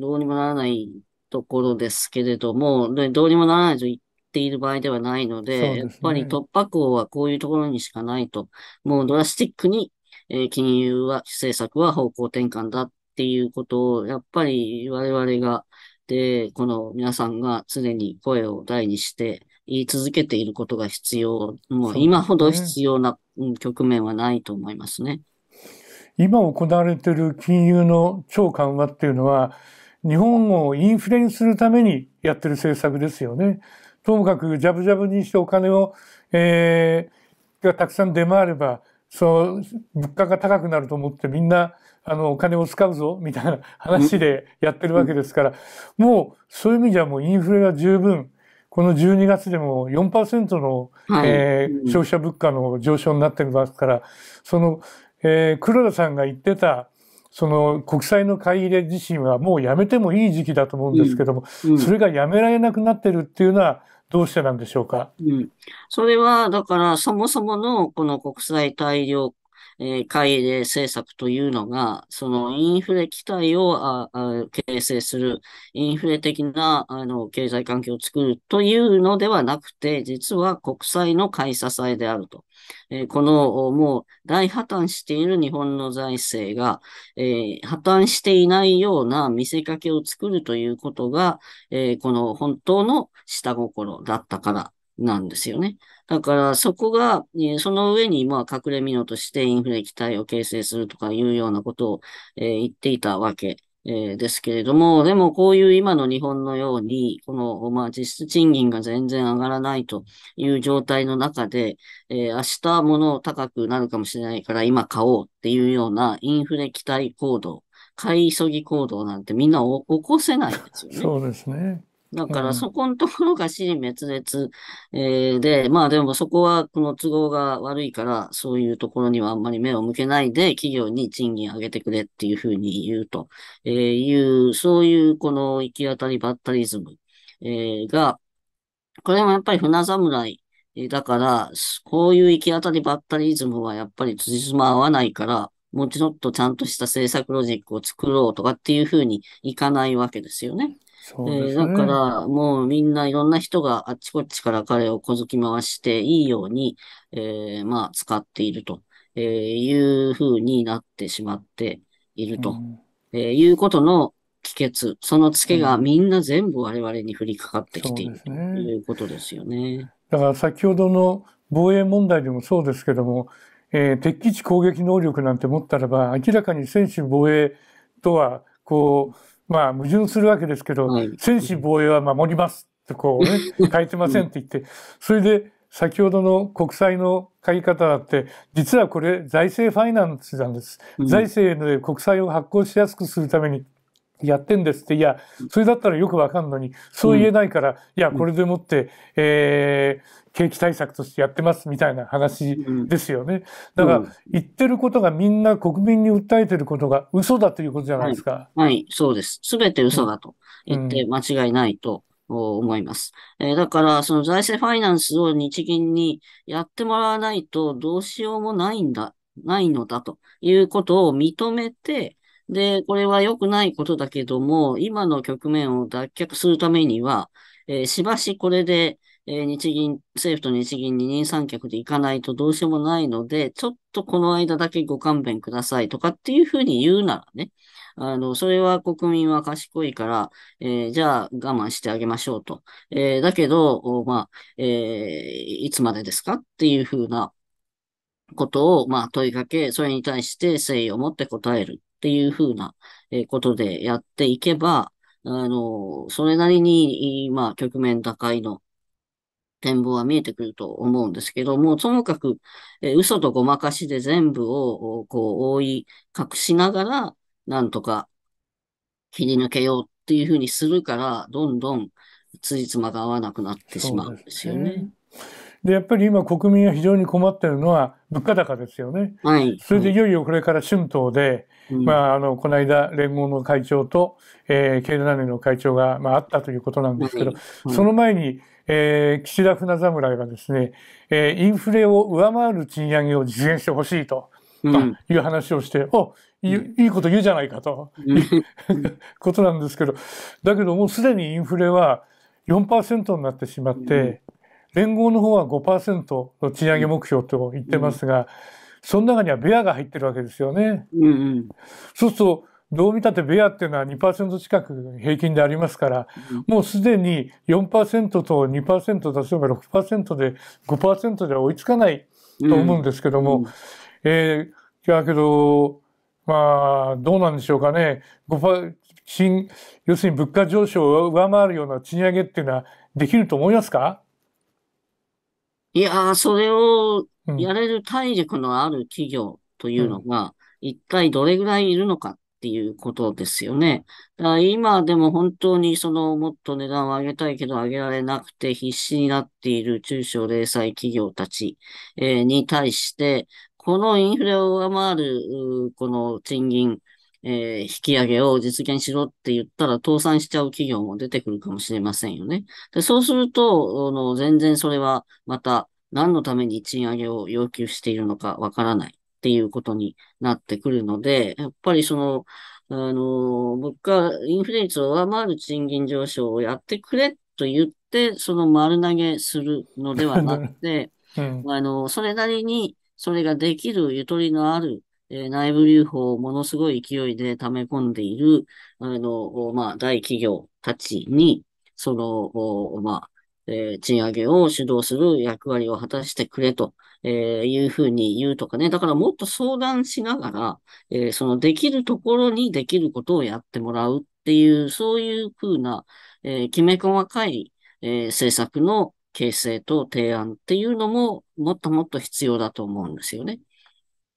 どうにもならないところですけれども、でどうにもならないと言っている場合ではないので、でね、やっぱり突破口はこういうところにしかないと、もうドラスティックにえー、金融は、政策は方向転換だっていうことを、やっぱり我々が、で、この皆さんが常に声を大にして言い続けていることが必要、もう今ほど必要な局面はないと思いますね。今行われている金融の超緩和っていうのは、日本をインフレにするためにやってる政策ですよね。ともかく、ジャブジャブにしてお金を、えー、がたくさん出回れば、その物価が高くなると思ってみんなあのお金を使うぞみたいな話でやってるわけですから、もうそういう意味じゃもうインフレが十分この12月でも4%の、はい、えー、消費者物価の上昇になってますからその、えー、黒田さんが言ってたその国債の買い入れ自身はもうやめてもいい時期だと思うんですけども、それがやめられなくなってるっていうのはどうしてなんでしょうか、うん、それは、だから、そもそものこの国際大量えー、買い入れ政策というのが、そのインフレ期待を形成する、インフレ的なあの経済環境を作るというのではなくて、実は国債の買い支えであると。えー、このもう大破綻している日本の財政が、えー、破綻していないような見せかけを作るということが、えー、この本当の下心だったからなんですよね。だからそこが、その上に、まあ、隠れ蓑としてインフレ期待を形成するとかいうようなことを、えー、言っていたわけ。えー、ですけれども、でもこういう今の日本のように、この、まあ、実質賃金が全然上がらないという状態の中で、えー、明日物高くなるかもしれないから今買おうっていうようなインフレ期待行動、買い急ぎ行動なんてみんな起こせないですよね。そうですね。だからそこのところが死に滅裂、えー、で、まあでもそこはこの都合が悪いから、そういうところにはあんまり目を向けないで、企業に賃金上げてくれっていうふうに言うと、えー、いう、そういうこの行き当たりばったりズム、えー、が、これもやっぱり船侍だから、こういう行き当たりばったりズムはやっぱり辻褄合わないから、もうちょっとちゃんとした政策ロジックを作ろうとかっていうふうにいかないわけですよね。そうですね。だから、もうみんないろんな人があっちこっちから彼を小ずき回していいように、えー、まあ、使っていると、えー、いううになってしまっていると、うん、えー、いうことの帰結、そのツケがみんな全部我々に降りかかってきている、うん、ということですよね。だから先ほどの防衛問題でもそうですけども、えー、敵基地攻撃能力なんて持ったらば、明らかに専守防衛とは、こう、まあ矛盾するわけですけど、はい、戦士防衛は守りますってこうね、変えてませんって言って、それで先ほどの国債の書き方だって、実はこれ財政ファイナンスなんです。財政で国債を発行しやすくするためにやってんですって、いや、それだったらよくわかんのに、そう言えないから、うん、いや、これでもって、えー、景気対策としてやってますみたいな話ですよね。だから、言ってることがみんな国民に訴えてることが嘘だということじゃないですか。はい、はい、そうです。すべて嘘だと言って間違いないと。思います。えー、だから、その財政ファイナンスを日銀にやってもらわないとどうしようもないんだ、ないのだということを認めて、で、これは良くないことだけども、今の局面を脱却するためには、えー、しばしこれで、えー、日銀、政府と日銀二人三脚でいかないとどうしようもないので、ちょっとこの間だけご勘弁くださいとかっていうふうに言うならね、あの、それは国民は賢いから、えー、じゃあ我慢してあげましょうと。えー、だけど、まあ、えー、いつまでですかっていうふうなことを、まあ、問いかけ、それに対して誠意を持って答える。っていうふうなことでやっていけば、あの、それなりに、まあ、局面打開の展望は見えてくると思うんですけども、ともかく、え嘘とごまかしで全部を、こう、覆い隠しながら、なんとか切り抜けようっていうふうにするから、どんどん辻褄が合わなくなってしまうんですよね。で、やっぱり今国民が非常に困ってるのは物価高ですよね。はい。それでいよいよこれから春闘で、まあ、あの、この間、連合の会長と、えー、経団連の会長が、まあ、あったということなんですけど、その前に、えー、岸田船侍がですね、えー、インフレを上回る賃上げを実現してほしいと、いう話をして、おいいこと言うじゃないかと、いうことなんですけど、だけどもうすでにインフレは4%になってしまって、連合の方は5%の賃上げ目標と言ってますが、その中にはベアが入ってるわけですよね。うんうん、そうするとどう見たってベアっていうのは2%近く平均でありますから、もうすでに4%と2%例えば6%で5%では追いつかないと思うんですけども、うんうん、えー、だけど、まあ、どうなんでしょうかね。賃、要するに物価上昇を上回るような賃上げっていうのはできると思いますかいやそれをやれる体力のある企業というのが、一体どれぐらいいるのかっていうことですよね。だから今でも本当にそのもっと値段を上げたいけど上げられなくて必死になっている中小零細企業たち、えに対して、このインフレを上回る、この賃金、えー、引き上げを実現しろって言ったら倒産しちゃう企業も出てくるかもしれませんよね。でそうすると、の全然それはまた、何のために賃上げを要求しているのかわからないっていうことになってくるので、やっぱりその、あの、物価、インフレ率を上回る賃金上昇をやってくれと言って、その丸投げするのではなくて、うん、あの、それなりに、それができるゆとりのある、えー、内部留保をものすごい勢いで溜め込んでいる、あの、まあ、大企業たちに、その、まあ、えー、賃上げを主導する役割を果たしてくれと、えいうふうに言うとかね。だからもっと相談しながら、えそのできるところにできることをやってもらうっていう、そういうふうな、えきめ細かい、え政策の形成と提案っていうのももっともっと必要だと思うんですよね。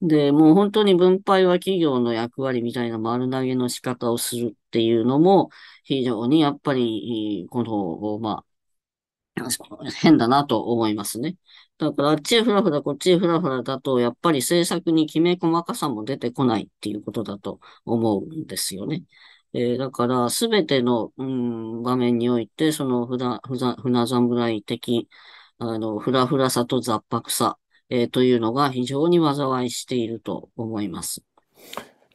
で、もう本当に分配は企業の役割みたいな丸投げの仕方をするっていうのも非常にやっぱり、この、まあ、変だなと思いますね。だから、あっちへふらふら、こっちへふらふらだと、やっぱり政策にきめ細かさも出てこないっていうことだと思うんですよね。えー、だから、すべての、うん、場面において、そのふだ、ふざ、侍的、あの、ふらふらさと雑白さ、えー、というのが非常に災いしていると思います。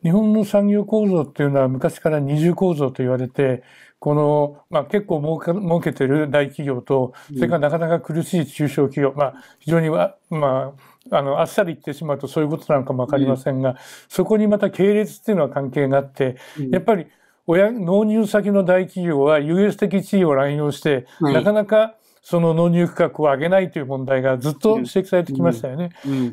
日本の産業構造っていうのは昔から二重構造と言われて、この、まあ、結構儲か儲けてる大企業と、それからなかなか苦しい中小企業、まあ、非常には、まあ、あの、あっさり言ってしまうとそういうことなのかもわかりませんが、そこにまた系列っていうのは関係があって、やっぱり親、納入先の大企業は優越的地位を乱用して、なかなか、その納入価格を上げないという問題がずっと指摘されてきましたよね。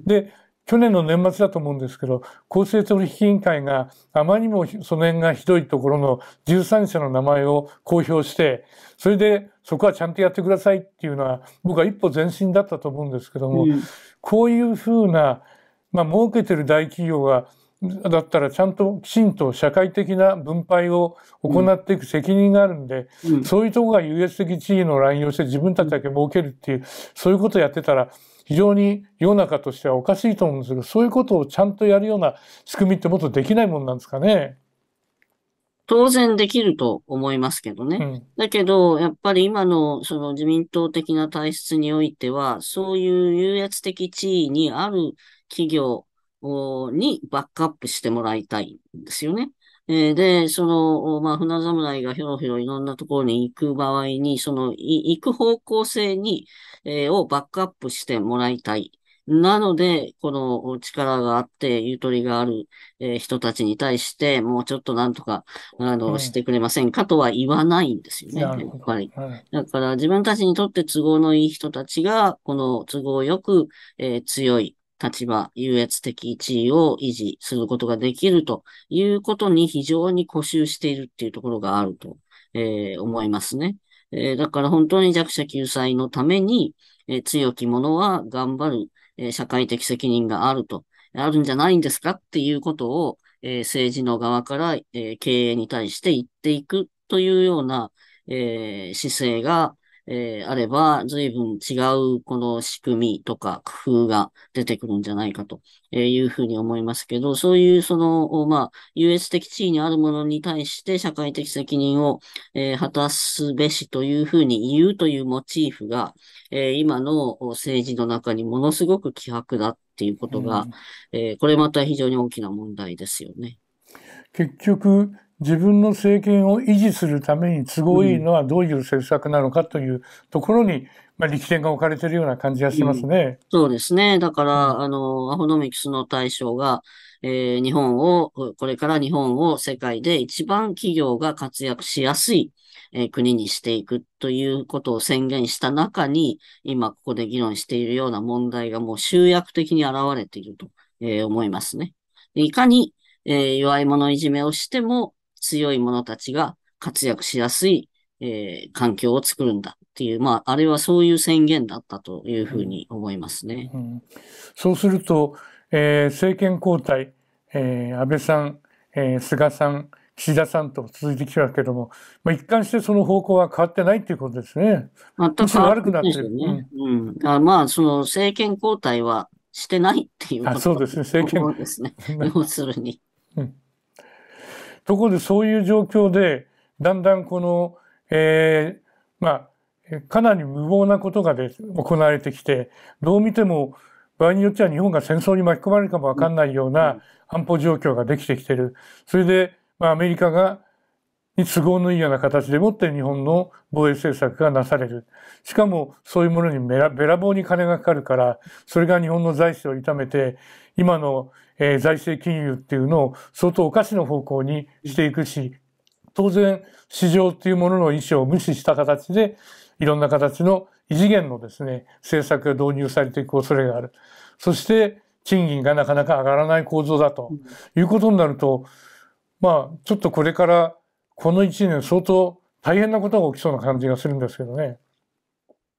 で、去年の年末だと思うんですけど、公正取引委員会があまりにもその辺がひどいところの13社の名前を公表して、それでそこはちゃんとやってくださいっていうのは、僕は一歩前進だったと思うんですけども、うん、こういうふうな、まあ、儲けてる大企業が、だったらちゃんときちんと社会的な分配を行っていく責任があるんで、うん、そういうとこが優越的地位の乱用して自分たちだけ儲けるっていう、そういうことをやってたら、非常に世の中としてはおかしいと思うんですけど、そういうことをちゃんとやるような仕組みってもっとできないもんなんですかね。当然できると思いますけどね。うん、だけど、やっぱり今のその自民党的な体質においては、そういう優越的地位にある企業にバックアップしてもらいたいんですよね。で、その、まあ、船侍がひょろひょろいろんなところに行く場合に、その、行く方向性に、えー、をバックアップしてもらいたい。なので、この力があって、ゆとりがある、えー、人たちに対して、もうちょっとなんとか、あの、してくれませんかとは言わないんですよね、やっぱり。はい、だから自分たちにとって都合のいい人たちが、この都合よく、えー、強い立場、優越的地位を維持することができるということに非常に固執しているっていうところがあると、えー、思いますね。えー、だから本当に弱者救済のために、えー、強き者は頑張る、えー、社会的責任があると、あるんじゃないんですかっていうことを、え政治の側から、え経営に対して言っていくというような、え姿勢が、えー、あれば、随分違うこの仕組みとか工夫が出てくるんじゃないかというふうに思いますけど、そういうその、まあ、優越的地位にあるものに対して社会的責任を、えー、果たすべしというふうに言うというモチーフが、えー、今の政治の中にものすごく希薄だっていうことが、うん、えー、これまた非常に大きな問題ですよね。結局、自分の政権を維持するために都合いいのはどういう政策なのかというところに、まあ、力点が置かれているような感じがしますね。うん、そうですね。だから、あの、アホノミクスの対象が、えー、日本を、これから日本を世界で一番企業が活躍しやすい、えー、国にしていくということを宣言した中に、今ここで議論しているような問題がもう集約的に現れていると、えー、思いますね。いかに、えー、弱い者いじめをしても、強い者たちが活躍しやすい、えー、環境を作るんだっていう、まあ、あれはそういう宣言だったというふうに思いますね。うん、そうすると、えー、政権交代、えー、安倍さん、えー、菅さん、岸田さんと続いてきたけども、まあ、一貫してその方向は変わってないということですね。全く悪くなってる。ね、うん、うん、あまあ、その政権交代はしてないっていうこと、ね、そうですね、政権。要するに。うんところでそういう状況で、だんだんこの、えー、まあ、かなり無謀なことがで行われてきて、どう見ても、場合によっては日本が戦争に巻き込まれるかもわかんないような安保状況ができてきてる。それで、まあ、アメリカが、に都合のいいような形でもって日本の防衛政策がなされる。しかもそういうものにべらぼうに金がかかるから、それが日本の財政を痛めて、今のえー、財政金融っていうのを相当おかしな方向にしていくし、当然市場っていうものの意思を無視した形で、いろんな形の異次元のですね、政策が導入されていく恐れがある。そして、賃金がなかなか上がらない構造だということになると、まあ、ちょっとこれからこの1年相当大変なことが起きそうな感じがするんですけどね。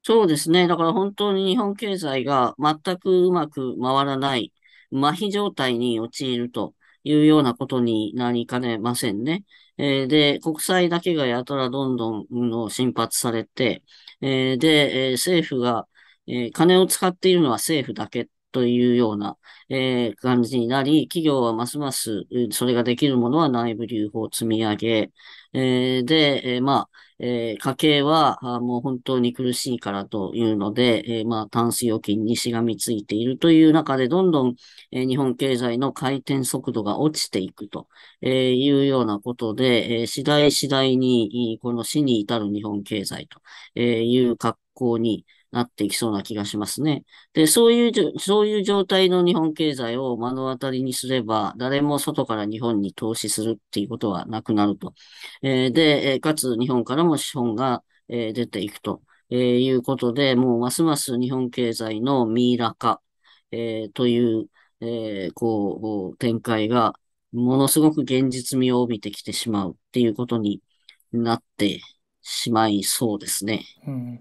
そうですね。だから本当に日本経済が全くうまく回らない。麻痺状態に陥るというようなことになりかねませんね。えー、で、国債だけがやたらどんどんの新発されて、えー、で、えー、政府が、え金を使っているのは政府だけというような、え感じになり、企業はますます、それができるものは内部留保を積み上げ、えで、えまあ、えー、家計はもう本当に苦しいからというので、えー、まあ、タンス預金にしがみついているという中で、どんどん、えー、日本経済の回転速度が落ちていくと、えいうようなことで、え次第次第に、この死に至る日本経済という格好に、なっていきそうな気がしますね。で、そういう、そういう状態の日本経済を目の当たりにすれば、誰も外から日本に投資するっていうことはなくなると。えー、で、かつ日本からも資本が、えー、出ていくと、えー、いうことで、もうますます日本経済のミイラ化、えー、という、えー、こう、展開が、ものすごく現実味を帯びてきてしまうっていうことになってしまいそうですね。うん、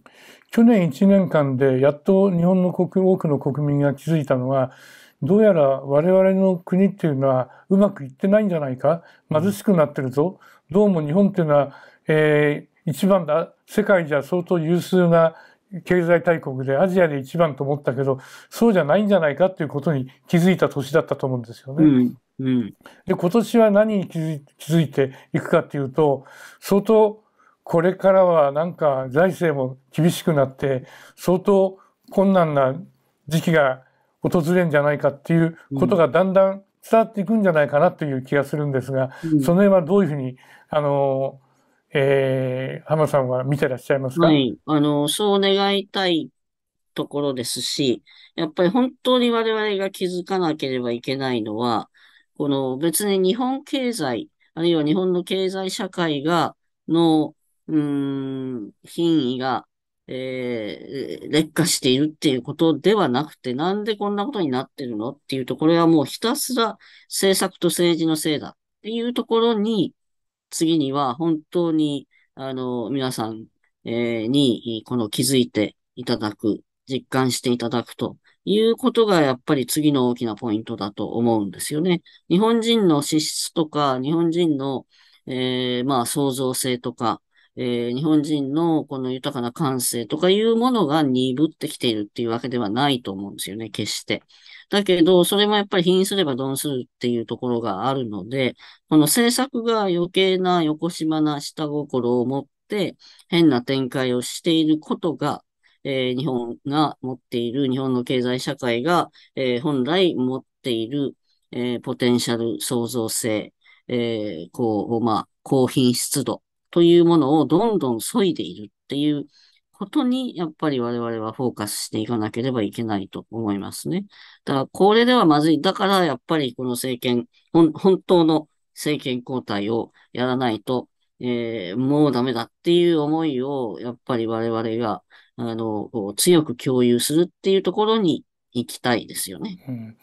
去年1年間でやっと日本の国多くの国民が気づいたのはどうやら我々の国っていうのはうまくいってないんじゃないか貧しくなってるぞ、うん、どうも日本っていうのは、えー、一番だ世界じゃ相当有数な経済大国でアジアで一番と思ったけどそうじゃないんじゃないかっていうことに気づいた年だったと思うんですよね。うんうん、で今年は何に気づいていくかっていうと相当これからはなんか財政も厳しくなって相当困難な時期が訪れるんじゃないかっていうことがだんだん伝わっていくんじゃないかなという気がするんですが、うん、その辺はどういうふうに、あの、えー、浜さんは見てらっしゃいますかはい。あの、そう願いたいところですし、やっぱり本当に我々が気づかなければいけないのは、この別に日本経済、あるいは日本の経済社会が、の、うん、品位が、えー、劣化しているっていうことではなくて、なんでこんなことになってるのっていうと、これはもうひたすら政策と政治のせいだっていうところに、次には本当に、あの、皆さん、えー、に、この気づいていただく、実感していただくということが、やっぱり次の大きなポイントだと思うんですよね。日本人の資質とか、日本人の、えー、まあ、創造性とか、えー、日本人のこの豊かな感性とかいうものが鈍ってきているっていうわけではないと思うんですよね、決して。だけど、それもやっぱり品すれば鈍するっていうところがあるので、この政策が余計な横島な下心を持って変な展開をしていることが、えー、日本が持っている、日本の経済社会が、えー、本来持っている、えー、ポテンシャル創造性、えー、こう、まあ、高品質度というものをどんどん削いでいるっていうことに、やっぱり我々はフォーカスしていかなければいけないと思いますね。だから、これではまずい。だから、やっぱりこの政権、本当の政権交代をやらないと、えー、もうダメだっていう思いを、やっぱり我々が、あの、強く共有するっていうところに行きたいですよね。うん、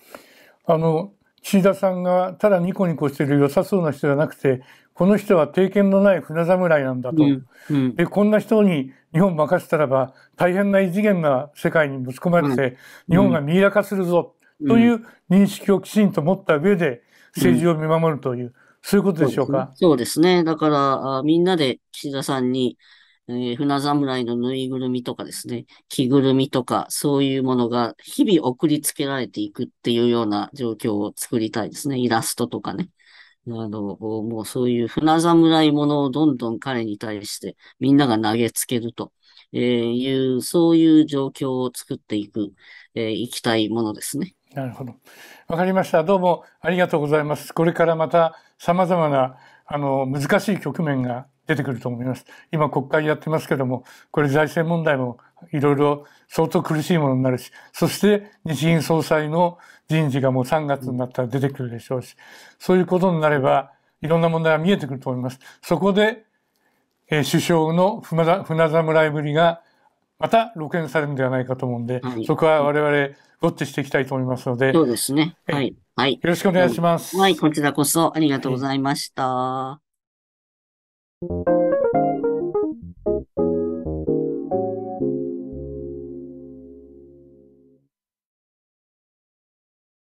あの、岸田さんがただニコニコしてる良さそうな人じゃなくて、この人は経験のない船侍なんだと。うんうん、で、こんな人に日本任せたらば大変な異次元な世界にぶち込まれて、日本が見イか化するぞ、という認識をきちんと持った上で政治を見守るという、そういうことでしょうか。そうですね。だから、みんなで岸田さんに、えー、船侍のぬいぐるみとかですね、着ぐるみとか、そういうものが日々送りつけられていくっていうような状況を作りたいですね。イラストとかね。あの、もうそういう船侍ものをどんどん彼に対してみんなが投げつけると。えいう、そういう状況を作っていく、えー、いきたいものですね。なるほど。わかりました。どうもありがとうございます。これからまた様々な、あの、難しい局面が出てくると思います。今国会やってますけども、これ財政問題もいろいろ相当苦しいものになるし、そして日銀総裁の人事がもう3月になったら出てくるでしょうし、そういうことになれば、いろんな問題が見えてくると思います。そこで、えー、首相の船侍ぶりがまた露見されるんではないかと思うんで、はい、そこは我々、ウォッチしていきたいと思いますので。そうですね。はい。はい。よろしくお願いします。はい、こちらこそありがとうございました。はい Thank you